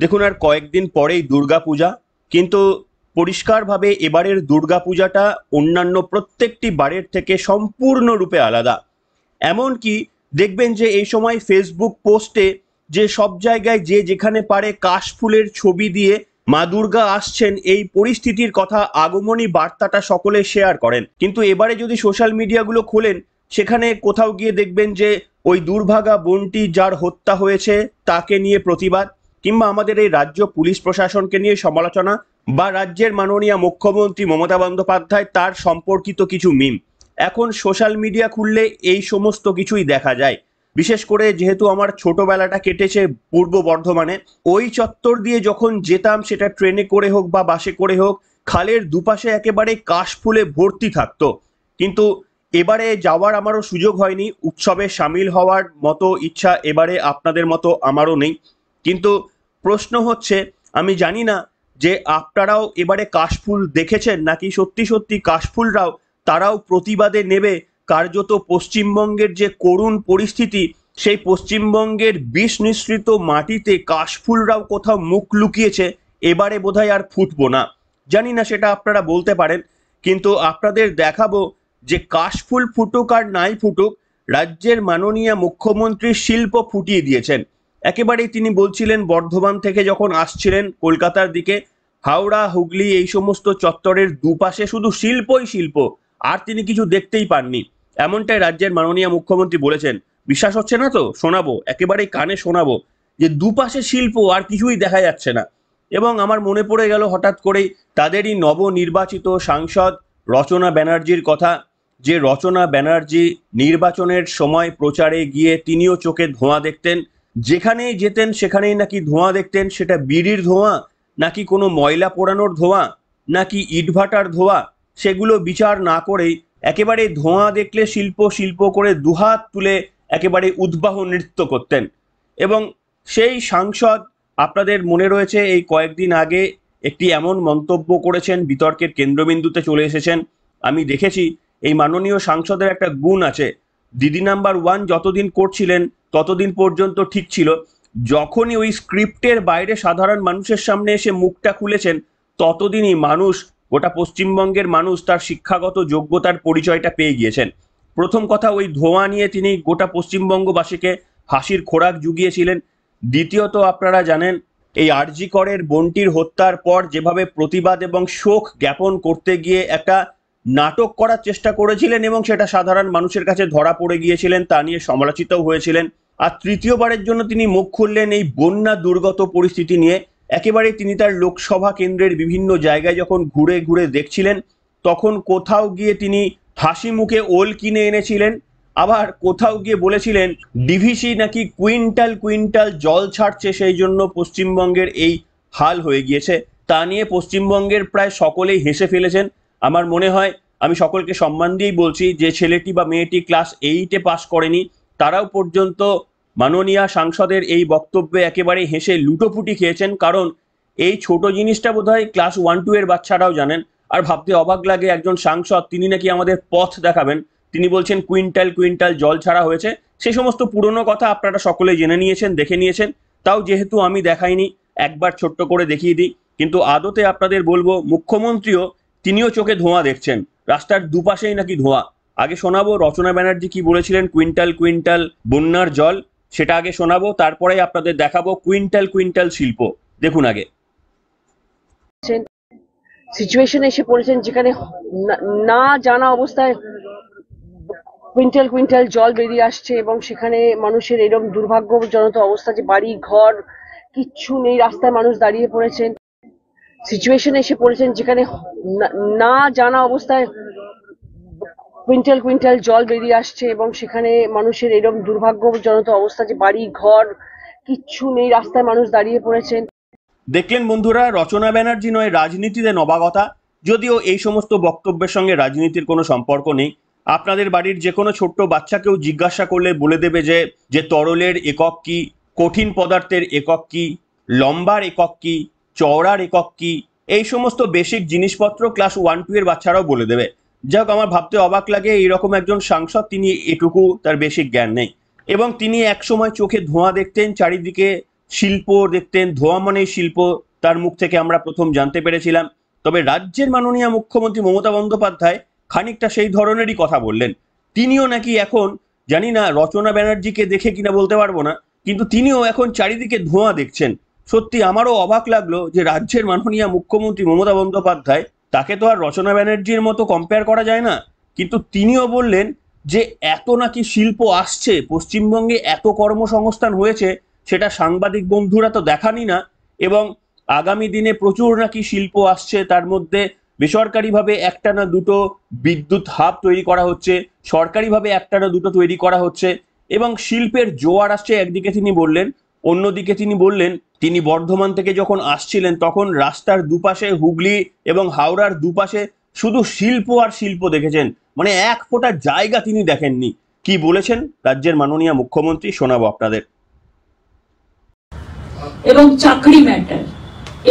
দেখুন আর কয়েকদিন পরেই দুর্গাপূজা কিন্তু পরিষ্কারভাবে এবারের দুর্গাপূজাটা অন্যান্য প্রত্যেকটি বারের থেকে সম্পূর্ণরূপে আলাদা এমনকি দেখবেন যে এই সময় ফেসবুক পোস্টে যে সব জায়গায় যে যেখানে পারে কাশফুলের ছবি দিয়ে মা দুর্গা আসছেন এই পরিস্থিতির কথা আগমনী বার্তাটা সকলে শেয়ার করেন কিন্তু এবারে যদি সোশ্যাল মিডিয়াগুলো খোলেন সেখানে কোথাও গিয়ে দেখবেন যে ওই দুর্ভাগা বোনটি যার হত্যা হয়েছে তাকে নিয়ে প্রতিবাদ কিংবা আমাদের এই রাজ্য পুলিশ প্রশাসনকে নিয়ে সমালোচনা বা রাজ্যের মাননীয় মুখ্যমন্ত্রী মমতা বন্দ্যোপাধ্যায় তার সম্পর্কিত কিছু মিম এখন সোশ্যাল মিডিয়া খুললে এই সমস্ত কিছুই দেখা যায় বিশেষ করে যেহেতু আমার ছোটবেলাটা কেটেছে পূর্ব বর্ধমানে ওই চত্বর দিয়ে যখন যেতাম সেটা ট্রেনে করে হোক বা বাসে করে হোক খালের দুপাশে একেবারে কাশফুলে ভর্তি থাকতো কিন্তু এবারে যাওয়ার আমারও সুযোগ হয়নি উৎসবে সামিল হওয়ার মতো ইচ্ছা এবারে আপনাদের মতো আমারও নেই কিন্তু প্রশ্ন হচ্ছে আমি জানি না যে আপনারাও এবারে কাশফুল দেখেছেন নাকি সত্যি সত্যি কাশফুলরাও তারাও প্রতিবাদে নেবে কার্যত পশ্চিমবঙ্গের যে করুণ পরিস্থিতি সেই পশ্চিমবঙ্গের বিষ নিঃসৃত মাটিতে কাশফুলরাও কোথাও মুখ লুকিয়েছে এবারে বোধহয় আর ফুটব না জানি না সেটা আপনারা বলতে পারেন কিন্তু আপনাদের দেখাবো যে কাশফুল ফুটুক আর নাই ফুটুক রাজ্যের মাননীয় মুখ্যমন্ত্রী শিল্প ফুটিয়ে দিয়েছেন একেবারেই তিনি বলছিলেন বর্ধমান থেকে যখন আসছিলেন কলকাতার দিকে হাওড়া হুগলি এই সমস্ত চত্বরের দুপাশে শুধু শিল্পই শিল্প আর তিনি কিছু দেখতেই পাননি এমনটাই রাজ্যের মাননীয় মুখ্যমন্ত্রী বলেছেন বিশ্বাস হচ্ছে না তো শোনাবো একেবারেই কানে শোনাবো যে দুপাশে শিল্প আর কিছুই দেখা যাচ্ছে না এবং আমার মনে পড়ে গেল হঠাৎ করেই তাদেরই নবনির্বাচিত সাংসদ রচনা ব্যানার্জির কথা যে রচনা ব্যানার্জি নির্বাচনের সময় প্রচারে গিয়ে তিনিও চোখে ধোঁয়া দেখতেন যেখানেই যেতেন সেখানেই নাকি ধোঁয়া দেখতেন সেটা বিড়ির ধোঁয়া নাকি কোনো ময়লা পোড়ানোর ধোঁয়া নাকি ইটভাটার ধোঁয়া সেগুলো বিচার না করেই একেবারে ধোঁয়া দেখলে শিল্প শিল্প করে দুহাত তুলে একেবারে উদ্বাহ নৃত্য করতেন এবং সেই সাংসদ আপনাদের মনে রয়েছে এই কয়েকদিন আগে একটি এমন মন্তব্য করেছেন বিতর্কের কেন্দ্রবিন্দুতে চলে এসেছেন আমি দেখেছি এই মাননীয় সাংসদের একটা গুণ আছে দিদি নাম্বার ওয়ান যতদিন করছিলেন ততদিন পর্যন্ত ঠিক ছিল যখনই ওই স্ক্রিপ্টের বাইরে সাধারণ মানুষের সামনে এসে মুখটা খুলেছেন ততদিনই মানুষ গোটা পশ্চিমবঙ্গের মানুষ তার শিক্ষাগত যোগ্যতার পরিচয়টা পেয়ে গিয়েছেন প্রথম কথা ওই ধোঁয়া নিয়ে তিনি গোটা পশ্চিমবঙ্গবাসীকে হাসির খোরাক জুগিয়েছিলেন দ্বিতীয়ত আপনারা জানেন এই আরজি করের বন্টির হত্যার পর যেভাবে প্রতিবাদ এবং শোক জ্ঞাপন করতে গিয়ে একটা নাটক করার চেষ্টা করেছিলেন এবং সেটা সাধারণ মানুষের কাছে ধরা পড়ে গিয়েছিলেন তা নিয়ে সমালোচিতও হয়েছিলেন আর তৃতীয়বারের জন্য তিনি মুখ খুললেন এই বন্যা দুর্গত পরিস্থিতি নিয়ে একেবারে তিনি তার লোকসভা কেন্দ্রের বিভিন্ন জায়গায় যখন ঘুরে ঘুরে দেখছিলেন তখন কোথাও গিয়ে তিনি হাসি মুখে ওল কিনে এনেছিলেন আবার কোথাও গিয়ে বলেছিলেন ডিভিসি নাকি কুইন্টাল কুইন্টাল জল ছাড়ছে সেই জন্য পশ্চিমবঙ্গের এই হাল হয়ে গিয়েছে তা নিয়ে পশ্চিমবঙ্গের প্রায় সকলেই হেসে ফেলেছেন আমার মনে হয় আমি সকলকে সম্মান দিয়েই বলছি যে ছেলেটি বা মেয়েটি ক্লাস এইটে পাস করেনি তারাও পর্যন্ত মাননীয় সাংসদের এই বক্তব্যে একেবারে হেসে লুটোপুটি খেয়েছেন কারণ এই ছোট জিনিসটা বোধহয় ক্লাস ওয়ান টু এর বাচ্চারাও জানেন আর ভাবতে অবাক লাগে একজন সাংসদ তিনি নাকি আমাদের পথ দেখাবেন তিনি বলছেন কুইন্টাল কুইন্টাল জল ছাড়া হয়েছে সে সমস্ত পুরনো কথা আপনারা সকলে জেনে নিয়েছেন দেখে নিয়েছেন তাও যেহেতু আমি দেখাইনি একবার ছোট্ট করে দেখিয়ে দিই কিন্তু আদতে আপনাদের বলবো মুখ্যমন্ত্রীও তিনিও চোখে ধোঁয়া দেখছেন রাস্তার দুপাশেই নাকি ধোঁয়া আগে শোনাবো রচনা ব্যানার্জি কি বলেছিলেন কুইন্টাল কুইন্টাল বন্যার জল সেটা আগে শোনাবো তারপরে আপনাদের দেখাবো কুইন্টাল কুইন্টাল শিল্প দেখুন আগে সিচুয়েশন এসে পড়েছেন যেখানে না জানা অবস্থায় কুইন্টাল কুইন্টাল জল বেরিয়ে আসছে এবং সেখানে মানুষের এরকম দুর্ভাগ্যজনক অবস্থা যে বাড়ি ঘর কিচ্ছু নেই রাস্তায় মানুষ দাঁড়িয়ে পড়েছেন সিচুয়েশনে এসে পড়েছেন যেখানে না জানা অবস্থায় কুইন্টাল কুইন্টাল জল বেরিয়ে আসছে এবং সেখানে মানুষের এরকম দুর্ভাগ্যজনক অবস্থা যে বাড়ি ঘর কিচ্ছু নেই রাস্তায় মানুষ দাঁড়িয়ে পড়েছেন দেখলেন বন্ধুরা রচনা ব্যানার্জি নয় রাজনীতিতে নবাগতা যদিও এই সমস্ত বক্তব্যের সঙ্গে রাজনীতির কোনো সম্পর্ক নেই আপনাদের বাড়ির যে কোনো ছোট্ট বাচ্চাকেও জিজ্ঞাসা করলে বলে দেবে যে যে তরলের একক কি কঠিন পদার্থের একক কি লম্বার একক কি চওড়ার একক কি এই সমস্ত বেসিক জিনিসপত্র ক্লাস ওয়ান টু এর বাচ্চারাও বলে দেবে হোক আমার ভাবতে অবাক লাগে এইরকম একজন সাংসদ তিনি এটুকু তার বেসিক জ্ঞান নেই এবং তিনি একসময় চোখে ধোঁয়া দেখতেন চারিদিকে শিল্প দেখতেন ধোঁয়া মানেই শিল্প তার মুখ থেকে আমরা প্রথম জানতে পেরেছিলাম তবে রাজ্যের মাননীয় মুখ্যমন্ত্রী মমতা বন্দ্যোপাধ্যায় খানিকটা সেই ধরনেরই কথা বললেন তিনিও নাকি এখন জানি না রচনা ব্যানার্জিকে দেখে কিনা বলতে পারবো না কিন্তু তিনিও এখন চারিদিকে ধোঁয়া দেখছেন সত্যি আমারও অবাক লাগলো যে রাজ্যের মাননীয় মুখ্যমন্ত্রী মমতা বন্দ্যোপাধ্যায় তাকে তো আর রচনা ব্যানার্জির মতো কম্পেয়ার করা যায় না কিন্তু তিনিও বললেন যে এত নাকি শিল্প আসছে পশ্চিমবঙ্গে এত কর্মসংস্থান হয়েছে সেটা সাংবাদিক বন্ধুরা তো দেখানি না এবং আগামী দিনে প্রচুর নাকি শিল্প আসছে তার মধ্যে বেসরকারিভাবে একটা না দুটো বিদ্যুৎ হাব তৈরি করা হচ্ছে সরকারিভাবে একটা না দুটো তৈরি করা হচ্ছে এবং শিল্পের জোয়ার আসছে একদিকে তিনি বললেন অন্যদিকে তিনি বললেন তিনি বর্ধমান থেকে যখন আসছিলেন তখন রাস্তার দুপাশে হুগলি এবং হাওড়ার দুপাশে শুধু শিল্প আর শিল্প দেখেছেন মানে এক ফোটা জায়গা তিনি দেখেননি কি বলেছেন রাজ্যের মাননীয় মুখ্যমন্ত্রী শোনাবো আপনাদের এবং চাকরি ম্যাটার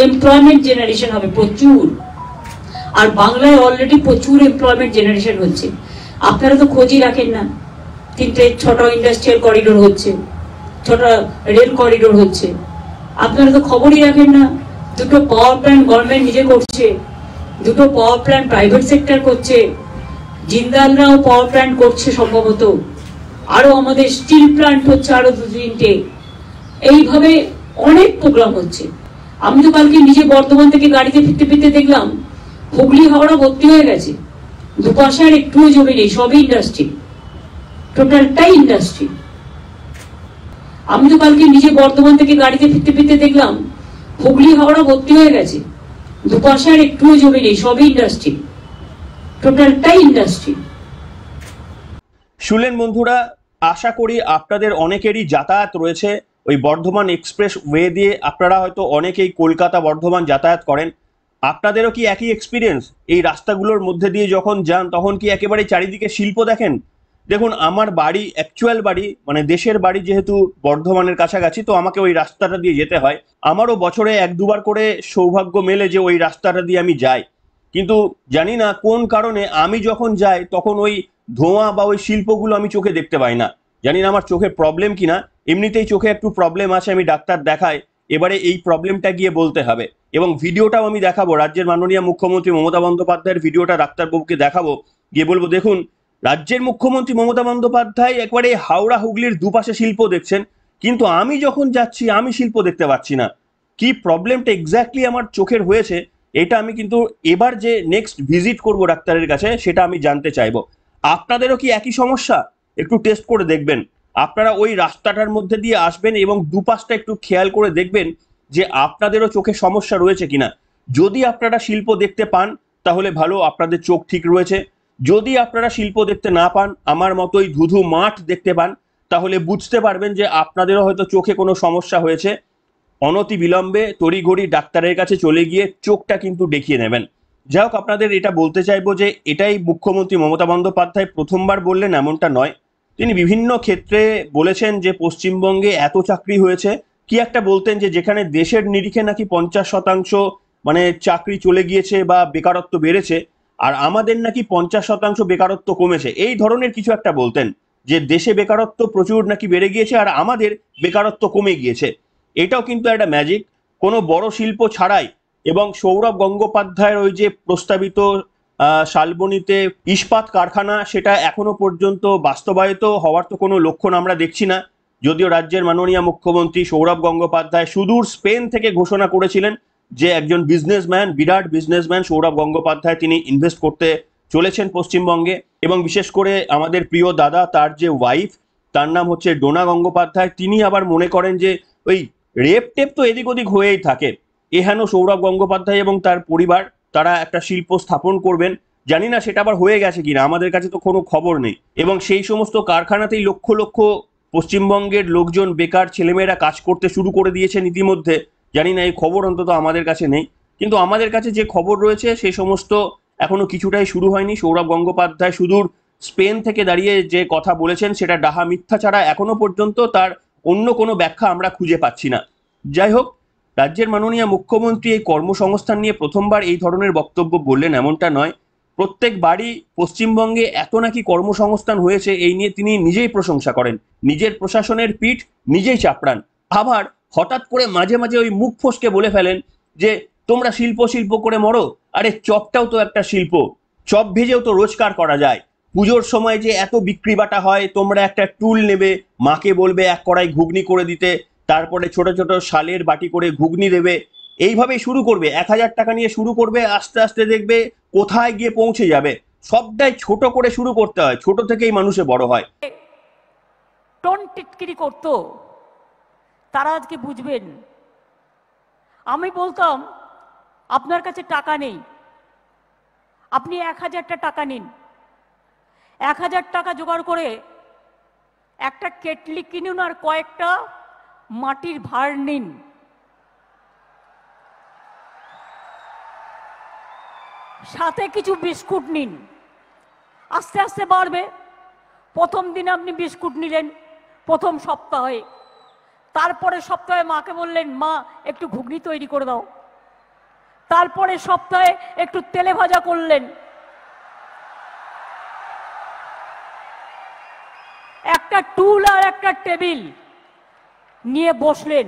এমপ্লয়মেন্ট জেনারেশন হবে প্রচুর আর বাংলায় অলরেডি প্রচুর এমপ্লয়মেন্ট জেনারেশন হচ্ছে আপনারা তো খোঁজই রাখেন না তিনটে ছোট ইন্ডাস্ট্রিয়াল করিডোর হচ্ছে ছোটা রেল করিডোর হচ্ছে আপনারা তো খবরই রাখেন না দুটো পাওয়ার প্ল্যান্ট গভর্নমেন্ট নিজে করছে দুটো পাওয়ার প্ল্যান্ট প্রাইভেট সেক্টর করছে জিন্দালরাও পাওয়ার প্ল্যান্ট করছে সম্ভবত আরও আমাদের স্টিল প্ল্যান্ট হচ্ছে আরও দু তিনটে এইভাবে অনেক প্রোগ্রাম হচ্ছে আমি তো কালকে নিজে বর্ধমান থেকে গাড়িতে ফিরতে ফিরতে দেখলাম হুগলি হাওড়া ভর্তি হয়ে গেছে দুপাশে আর একটুও জমি নেই সবই ইন্ডাস্ট্রি টোটালটাই ইন্ডাস্ট্রি আমি তো কালকে নিজে বর্ধমান থেকে গাড়িতে ফিরতে ফিরতে দেখলাম হুগলি হাওড়া ভর্তি হয়ে গেছে দুপাশে আর একটুও জমি নেই সবই ইন্ডাস্ট্রি টোটালটাই ইন্ডাস্ট্রি শুনলেন বন্ধুরা আশা করি আপনাদের অনেকেরই যাতায়াত রয়েছে ওই বর্ধমান এক্সপ্রেস ওয়ে দিয়ে আপনারা হয়তো অনেকেই কলকাতা বর্ধমান যাতায়াত করেন আপনাদেরও কি একই এক্সপিরিয়েন্স এই রাস্তাগুলোর মধ্যে দিয়ে যখন যান তখন কি একেবারে চারিদিকে শিল্প দেখেন দেখুন আমার বাড়ি অ্যাকচুয়াল বাড়ি মানে দেশের বাড়ি যেহেতু বর্ধমানের কাছাকাছি তো আমাকে ওই রাস্তাটা দিয়ে যেতে হয় আমারও বছরে এক দুবার করে সৌভাগ্য মেলে যে ওই রাস্তাটা দিয়ে আমি যাই কিন্তু জানি না কোন কারণে আমি যখন যাই তখন ওই ধোঁয়া বা ওই শিল্পগুলো আমি চোখে দেখতে পাই না জানি না আমার চোখে প্রবলেম কি না এমনিতেই চোখে একটু প্রবলেম আছে আমি ডাক্তার দেখাই এবারে এই প্রবলেমটা গিয়ে বলতে হবে এবং ভিডিওটাও আমি দেখাবো রাজ্যের মাননীয় মুখ্যমন্ত্রী মমতা বন্দ্যোপাধ্যায়ের ভিডিওটা ডাক্তারবাবুকে দেখাবো গিয়ে বলবো দেখুন রাজ্যের মুখ্যমন্ত্রী মমতা বন্দ্যোপাধ্যায় একবারে হাওড়া হুগলির দুপাশে শিল্প দেখছেন কিন্তু আমি যখন যাচ্ছি আমি শিল্প দেখতে পাচ্ছি না কি প্রবলেমটা এক্স্যাক্টলি আমার চোখের হয়েছে এটা আমি কিন্তু এবার যে নেক্সট ভিজিট করব ডাক্তারের কাছে সেটা আমি জানতে চাইব আপনাদেরও কি একই সমস্যা একটু টেস্ট করে দেখবেন আপনারা ওই রাস্তাটার মধ্যে দিয়ে আসবেন এবং দুপাশটা একটু খেয়াল করে দেখবেন যে আপনাদেরও চোখে সমস্যা রয়েছে কিনা যদি আপনারা শিল্প দেখতে পান তাহলে ভালো আপনাদের চোখ ঠিক রয়েছে যদি আপনারা শিল্প দেখতে না পান আমার মতোই ধুধু মাঠ দেখতে পান তাহলে বুঝতে পারবেন যে আপনাদেরও হয়তো চোখে কোনো সমস্যা হয়েছে অনতি বিলম্বে তড়িঘড়ি ডাক্তারের কাছে চলে গিয়ে চোখটা কিন্তু দেখিয়ে নেবেন যাই হোক আপনাদের এটা বলতে চাইবো যে এটাই মুখ্যমন্ত্রী মমতা বন্দ্যোপাধ্যায় প্রথমবার বললেন এমনটা নয় তিনি বিভিন্ন ক্ষেত্রে বলেছেন যে পশ্চিমবঙ্গে এত চাকরি হয়েছে কি একটা বলতেন যে যেখানে দেশের নিরিখে নাকি পঞ্চাশ শতাংশ মানে চাকরি চলে গিয়েছে বা বেকারত্ব বেড়েছে আর আমাদের নাকি পঞ্চাশ শতাংশ বেকারত্ব কমেছে এই ধরনের কিছু একটা বলতেন যে দেশে বেকারত্ব প্রচুর নাকি বেড়ে গিয়েছে আর আমাদের বেকারত্ব কমে গিয়েছে এটাও কিন্তু একটা ম্যাজিক কোনো বড় শিল্প ছাড়াই এবং সৌরভ গঙ্গোপাধ্যায়ের ওই যে প্রস্তাবিত শালবনিতে ইস্পাত কারখানা সেটা এখনো পর্যন্ত বাস্তবায়িত হওয়ার তো কোনো লক্ষণ আমরা দেখছি না যদিও রাজ্যের মাননীয় মুখ্যমন্ত্রী সৌরভ গঙ্গোপাধ্যায় সুদূর স্পেন থেকে ঘোষণা করেছিলেন যে একজন বিজনেসম্যান বিরাট বিজনেসম্যান সৌরভ গঙ্গোপাধ্যায় তিনি ইনভেস্ট করতে চলেছেন পশ্চিমবঙ্গে এবং বিশেষ করে আমাদের প্রিয় দাদা তার যে ওয়াইফ তার নাম হচ্ছে ডোনা গঙ্গোপাধ্যায় তিনি আবার মনে করেন যে ওই রেপ টেপ তো এদিক ওদিক হয়েই থাকে এহেন সৌরভ গঙ্গোপাধ্যায় এবং তার পরিবার তারা একটা শিল্প স্থাপন করবেন জানি না সেটা আবার হয়ে গেছে কিনা আমাদের কাছে তো কোনো খবর নেই এবং সেই সমস্ত কারখানাতেই লক্ষ লক্ষ পশ্চিমবঙ্গের লোকজন বেকার ছেলেমেয়েরা কাজ করতে শুরু করে দিয়েছেন ইতিমধ্যে জানি না এই খবর অন্তত আমাদের কাছে নেই কিন্তু আমাদের কাছে যে খবর রয়েছে সেই সমস্ত এখনো কিছুটাই শুরু হয়নি সৌরভ গঙ্গোপাধ্যায় সুদূর স্পেন থেকে দাঁড়িয়ে যে কথা বলেছেন সেটা ডাহা মিথ্যা ছাড়া এখনো পর্যন্ত তার অন্য কোনো ব্যাখ্যা আমরা খুঁজে পাচ্ছি না যাই হোক রাজ্যের মাননীয় মুখ্যমন্ত্রী এই কর্মসংস্থান নিয়ে প্রথমবার এই ধরনের বক্তব্য বললেন এমনটা নয় প্রত্যেক বাড়ি পশ্চিমবঙ্গে এত নাকি কর্মসংস্থান হয়েছে এই নিয়ে তিনি নিজেই প্রশংসা করেন নিজের প্রশাসনের পিঠ নিজেই চাপড়ান আবার হঠাৎ করে মাঝে মাঝে ওই মুখ ফসকে বলে ফেলেন যে তোমরা শিল্প শিল্প করে মরো আরে চপটাও তো একটা শিল্প চপ ভেজেও তো রোজগার করা যায় পুজোর সময় যে এত বিক্রি বাটা হয় তোমরা একটা টুল নেবে মাকে বলবে এক কড়াই ঘুগনি করে দিতে তারপরে ছোট ছোট শালের বাটি করে ঘুগনি দেবে এইভাবেই শুরু করবে এক হাজার টাকা নিয়ে শুরু করবে আস্তে আস্তে দেখবে কোথায় গিয়ে পৌঁছে যাবে সবটাই ছোট করে শুরু করতে হয় ছোট থেকেই মানুষে বড় হয় টিটকিরি করতো তারা আজকে বুঝবেন আমি বলতাম আপনার কাছে টাকা নেই আপনি এক হাজারটা টাকা নিন এক হাজার টাকা জোগাড় করে একটা কেটলি কিনুন আর কয়েকটা মাটির ভাড় নিন সাথে কিছু বিস্কুট নিন আস্তে আস্তে বাড়বে প্রথম দিন আপনি বিস্কুট নিলেন প্রথম সপ্তাহে তারপরে সপ্তাহে মাকে বললেন মা একটু ঘুগনি তৈরি করে দাও তারপরে সপ্তাহে একটু তেলে ভাজা করলেন একটা টুল আর একটা টেবিল নিয়ে বসলেন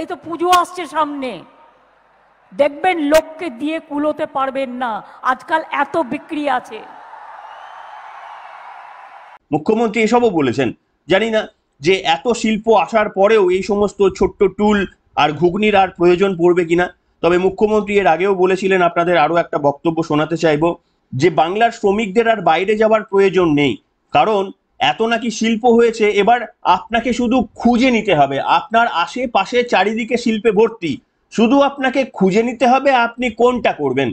এই তো পুজো আসছে সামনে দেখবেন লোককে দিয়ে কুলোতে পারবেন না আজকাল এত বিক্রি আছে মুখ্যমন্ত্রী এসবও বলেছেন জানি না যে এত শিল্প আসার পরেও এই সমস্ত ছোট্ট টুল আর ঘুগনির আর প্রয়োজন পড়বে কিনা তবে মুখ্যমন্ত্রী এর আগেও বলেছিলেন আপনাদের আরও একটা বক্তব্য শোনাতে চাইব যে বাংলার শ্রমিকদের আর বাইরে যাওয়ার প্রয়োজন নেই কারণ এত নাকি শিল্প হয়েছে এবার আপনাকে শুধু খুঁজে নিতে হবে আপনার আশেপাশে চারিদিকে শিল্পে ভর্তি শুধু আপনাকে খুঁজে নিতে হবে আপনি কোনটা করবেন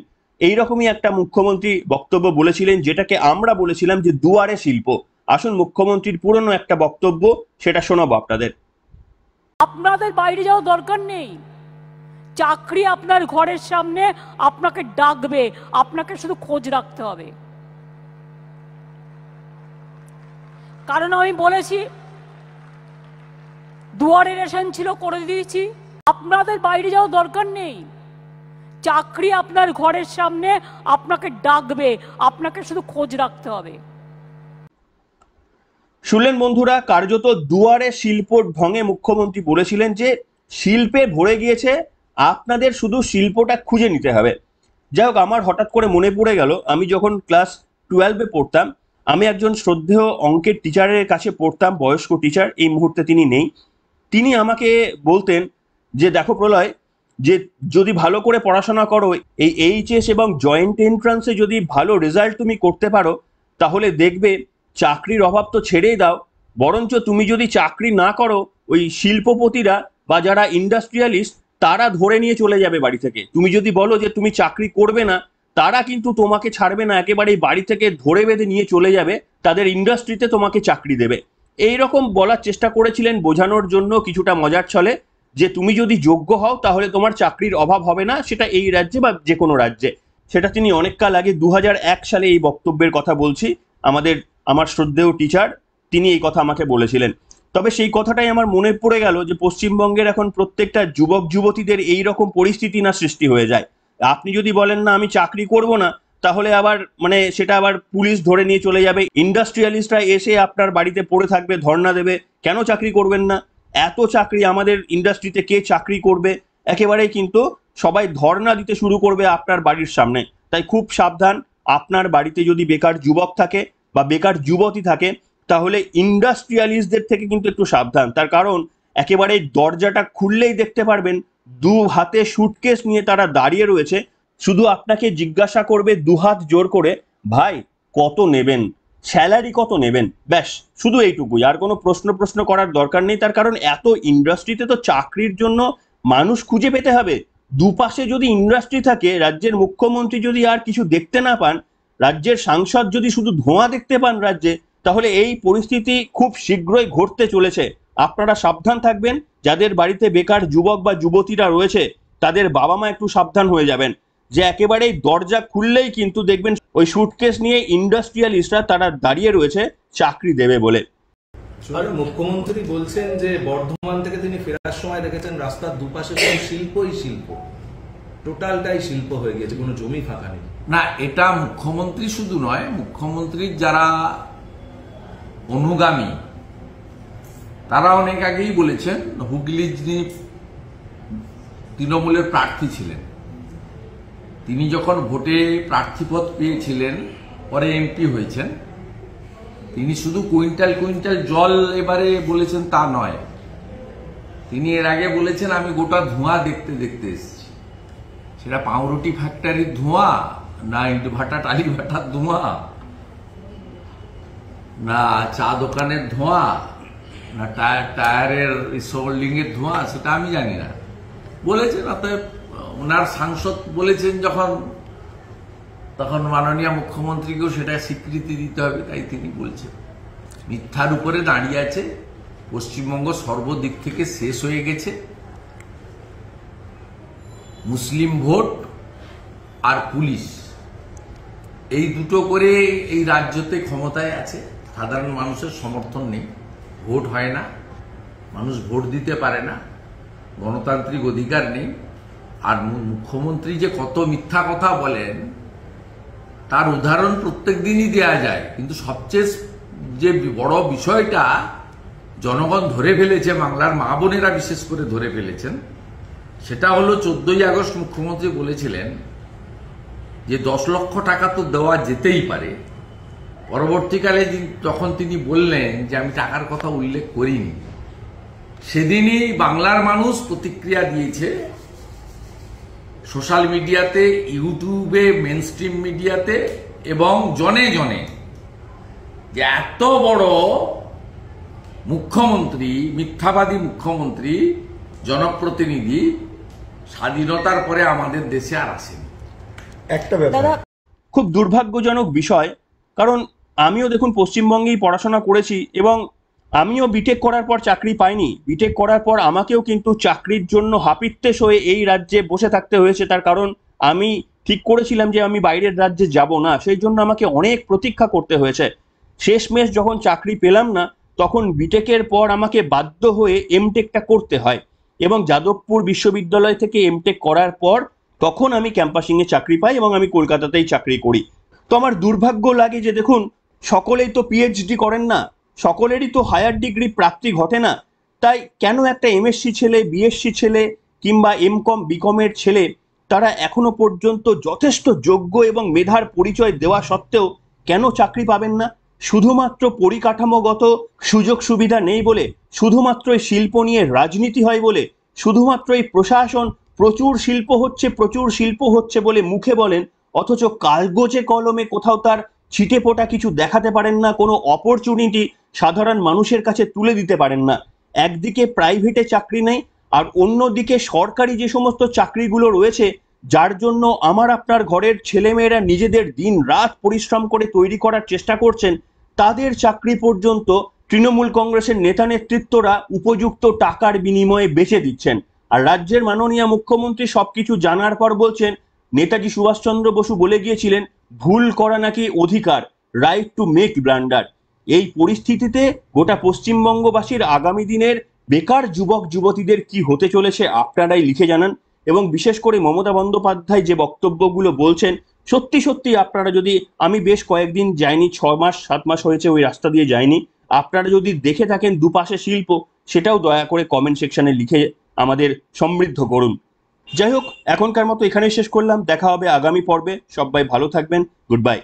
এইরকমই একটা মুখ্যমন্ত্রী বক্তব্য বলেছিলেন যেটাকে আমরা বলেছিলাম যে দুয়ারে শিল্প আসুন মুখ্যমন্ত্রীর পুরনো একটা বক্তব্য সেটা শোনাবো আপনাদের আপনাদের বাইরে যাওয়া দরকার নেই চাকরি আপনার ঘরের সামনে আপনাকে ডাকবে আপনাকে শুধু খোঁজ রাখতে হবে কারণ আমি বলেছি দুয়ারে রেশন ছিল করে দিয়েছি আপনাদের বাইরে যাওয়া দরকার নেই চাকরি আপনার ঘরের সামনে আপনাকে ডাকবে আপনাকে শুধু খোঁজ রাখতে হবে শুনলেন বন্ধুরা কার্যত দুয়ারে শিল্প ঢঙে মুখ্যমন্ত্রী বলেছিলেন যে শিল্পে ভরে গিয়েছে আপনাদের শুধু শিল্পটা খুঁজে নিতে হবে যাই হোক আমার হঠাৎ করে মনে পড়ে গেল আমি যখন ক্লাস টুয়েলভে পড়তাম আমি একজন শ্রদ্ধেয় অঙ্কের টিচারের কাছে পড়তাম বয়স্ক টিচার এই মুহূর্তে তিনি নেই তিনি আমাকে বলতেন যে দেখো প্রলয় যে যদি ভালো করে পড়াশোনা করো এই এইচএস এবং জয়েন্ট এন্ট্রান্সে যদি ভালো রেজাল্ট তুমি করতে পারো তাহলে দেখবে চাকরির অভাব তো ছেড়েই দাও বরঞ্চ তুমি যদি চাকরি না করো ওই শিল্পপতিরা বা যারা ইন্ডাস্ট্রিয়ালিস্ট তারা ধরে নিয়ে চলে যাবে বাড়ি থেকে তুমি যদি বলো যে তুমি চাকরি করবে না তারা কিন্তু তোমাকে ছাড়বে না একেবারে বাড়ি থেকে ধরে বেঁধে নিয়ে চলে যাবে তাদের ইন্ডাস্ট্রিতে তোমাকে চাকরি দেবে এই রকম বলার চেষ্টা করেছিলেন বোঝানোর জন্য কিছুটা মজার ছলে যে তুমি যদি যোগ্য হও তাহলে তোমার চাকরির অভাব হবে না সেটা এই রাজ্যে বা যে কোনো রাজ্যে সেটা তিনি অনেককাল আগে দু সালে এই বক্তব্যের কথা বলছি আমাদের আমার শ্রদ্ধেয় টিচার তিনি এই কথা আমাকে বলেছিলেন তবে সেই কথাটাই আমার মনে পড়ে গেল যে পশ্চিমবঙ্গের এখন প্রত্যেকটা যুবক যুবতীদের এই রকম পরিস্থিতি না সৃষ্টি হয়ে যায় আপনি যদি বলেন না আমি চাকরি করব না তাহলে আবার মানে সেটা আবার পুলিশ ধরে নিয়ে চলে যাবে ইন্ডাস্ট্রিয়ালিস্টরা এসে আপনার বাড়িতে পড়ে থাকবে ধর্ণা দেবে কেন চাকরি করবেন না এত চাকরি আমাদের ইন্ডাস্ট্রিতে কে চাকরি করবে একেবারেই কিন্তু সবাই ধর্ণা দিতে শুরু করবে আপনার বাড়ির সামনে তাই খুব সাবধান আপনার বাড়িতে যদি বেকার যুবক থাকে বা বেকার যুবতী থাকে তাহলে ইন্ডাস্ট্রিয়ালিস্টদের থেকে কিন্তু একটু সাবধান তার কারণ একেবারে দরজাটা খুললেই দেখতে পারবেন দু হাতে সুটকেস নিয়ে তারা দাঁড়িয়ে রয়েছে শুধু আপনাকে জিজ্ঞাসা করবে দুহাত জোর করে ভাই কত নেবেন স্যালারি কত নেবেন ব্যাস শুধু এইটুকুই আর কোনো প্রশ্ন প্রশ্ন করার দরকার নেই তার কারণ এত ইন্ডাস্ট্রিতে তো চাকরির জন্য মানুষ খুঁজে পেতে হবে দুপাশে যদি ইন্ডাস্ট্রি থাকে রাজ্যের মুখ্যমন্ত্রী যদি আর কিছু দেখতে না পান রাজ্যের সাংসদ যদি শুধু ধোঁয়া দেখতে পান রাজ্যে তাহলে এই পরিস্থিতি খুব শীঘ্রই ঘটতে চলেছে আপনারা সাবধান থাকবেন যাদের বাড়িতে বেকার যুবক বা যুবতীরা রয়েছে তাদের বাবা মা একটু সাবধান হয়ে যাবেন যে একেবারেই দরজা খুললেই কিন্তু দেখবেন ওই সুটকেস নিয়ে ইন্ডাস্ট্রিয়ালিস্টরা তারা দাঁড়িয়ে রয়েছে চাকরি দেবে বলে আর মুখ্যমন্ত্রী বলছেন যে বর্ধমান থেকে তিনি ফেরার সময় দেখেছেন রাস্তার দুপাশে শিল্পই শিল্প টোটালটাই শিল্প হয়ে গেছে কোনো জমি ফাঁকা নেই না এটা মুখ্যমন্ত্রী শুধু নয় মুখ্যমন্ত্রীর যারা অনুগামী তারা অনেক আগেই বলেছেন হুগলি যিনি তৃণমূলের প্রার্থী ছিলেন তিনি যখন ভোটে প্রার্থীপদ পেয়েছিলেন পরে এমপি হয়েছেন তিনি শুধু কুইন্টাল কুইন্টাল জল এবারে বলেছেন তা নয় তিনি এর আগে বলেছেন আমি গোটা ধোঁয়া দেখতে দেখতে এসেছি সেটা পাউরুটি ফ্যাক্টরির ধোঁয়া না ভাটা টালি ভাটার ধোঁয়া না চা দোকানের ধোঁয়া না টায়ার টায়ারের সোল্ডিংয়ের ধোঁয়া সেটা আমি জানি না বলেছেন অতএব ওনার সাংসদ বলেছেন যখন তখন মাননীয় মুখ্যমন্ত্রীকেও সেটা স্বীকৃতি দিতে হবে তাই তিনি বলছেন মিথ্যার উপরে দাঁড়িয়ে আছে পশ্চিমবঙ্গ সর্বদিক থেকে শেষ হয়ে গেছে মুসলিম ভোট আর পুলিশ এই দুটো করে এই রাজ্যতে ক্ষমতায় আছে সাধারণ মানুষের সমর্থন নেই ভোট হয় না মানুষ ভোট দিতে পারে না গণতান্ত্রিক অধিকার নেই আর মুখ্যমন্ত্রী যে কত মিথ্যা কথা বলেন তার উদাহরণ প্রত্যেক দিনই দেওয়া যায় কিন্তু সবচেয়ে যে বড় বিষয়টা জনগণ ধরে ফেলেছে বাংলার মা বোনেরা বিশেষ করে ধরে ফেলেছেন সেটা হলো চোদ্দই আগস্ট মুখ্যমন্ত্রী বলেছিলেন যে দশ লক্ষ টাকা তো দেওয়া যেতেই পারে পরবর্তীকালে তখন তিনি বললেন যে আমি টাকার কথা উল্লেখ করিনি সেদিনই বাংলার মানুষ প্রতিক্রিয়া দিয়েছে সোশ্যাল মিডিয়াতে ইউটিউবে মেন স্ট্রিম মিডিয়াতে এবং জনে জনে যে এত বড় মুখ্যমন্ত্রী মিথ্যাবাদী মুখ্যমন্ত্রী জনপ্রতিনিধি স্বাধীনতার পরে আমাদের দেশে আর আসেনি একটা ব্যাপার খুব দুর্ভাগ্যজনক বিষয় কারণ আমিও দেখুন পশ্চিমবঙ্গেই পড়াশোনা করেছি এবং আমিও বিটেক করার পর চাকরি পাইনি বিটেক করার পর আমাকেও কিন্তু চাকরির জন্য হাপিত্যেস হয়ে এই রাজ্যে বসে থাকতে হয়েছে তার কারণ আমি ঠিক করেছিলাম যে আমি বাইরের রাজ্যে যাব না সেই জন্য আমাকে অনেক প্রতীক্ষা করতে হয়েছে শেষমেশ যখন চাকরি পেলাম না তখন বিটেকের পর আমাকে বাধ্য হয়ে এমটেকটা করতে হয় এবং যাদবপুর বিশ্ববিদ্যালয় থেকে এমটেক করার পর তখন আমি ক্যাম্পাসিংয়ে চাকরি পাই এবং আমি কলকাতাতেই চাকরি করি তো আমার দুর্ভাগ্য লাগে যে দেখুন সকলেই তো পিএইচডি করেন না সকলেরই তো হায়ার ডিগ্রি প্রাপ্তি ঘটে না তাই কেন একটা এমএসসি ছেলে বিএসসি ছেলে কিংবা এমকম বিকমের ছেলে তারা এখনো পর্যন্ত যথেষ্ট যোগ্য এবং মেধার পরিচয় দেওয়া সত্ত্বেও কেন চাকরি পাবেন না শুধুমাত্র পরিকাঠামোগত সুযোগ সুবিধা নেই বলে শুধুমাত্র এই শিল্প নিয়ে রাজনীতি হয় বলে শুধুমাত্র এই প্রশাসন প্রচুর শিল্প হচ্ছে প্রচুর শিল্প হচ্ছে বলে মুখে বলেন অথচ কালগোচে কলমে কোথাও তার ছিটে পোটা কিছু দেখাতে পারেন না কোনো অপরচুনিটি সাধারণ মানুষের কাছে তুলে দিতে পারেন না একদিকে প্রাইভেটে চাকরি নেই আর অন্যদিকে সরকারি যে সমস্ত চাকরিগুলো রয়েছে যার জন্য আমার আপনার ঘরের ছেলেমেয়েরা নিজেদের দিন রাত পরিশ্রম করে তৈরি করার চেষ্টা করছেন তাদের চাকরি পর্যন্ত তৃণমূল কংগ্রেসের নেতা নেতৃত্বরা উপযুক্ত টাকার বিনিময়ে বেচে দিচ্ছেন আর রাজ্যের মাননীয় মুখ্যমন্ত্রী সবকিছু জানার পর বলছেন নেতাজি সুভাষচন্দ্র বসু বলে গিয়েছিলেন ভুল করা নাকি অধিকার রাইট টু মেক ব্লান্ডার এই পরিস্থিতিতে গোটা পশ্চিমবঙ্গবাসীর আগামী দিনের বেকার যুবক যুবতীদের কি হতে চলেছে আপনারাই লিখে জানান এবং বিশেষ করে মমতা বন্দ্যোপাধ্যায় যে বক্তব্যগুলো বলছেন সত্যি সত্যি আপনারা যদি আমি বেশ কয়েকদিন যাইনি ছ মাস সাত মাস হয়েছে ওই রাস্তা দিয়ে যাইনি আপনারা যদি দেখে থাকেন দুপাশে শিল্প সেটাও দয়া করে কমেন্ট সেকশনে লিখে আমাদের সমৃদ্ধ করুন যাই হোক এখনকার মতো এখানেই শেষ করলাম দেখা হবে আগামী পর্বে সবাই ভালো থাকবেন গুড বাই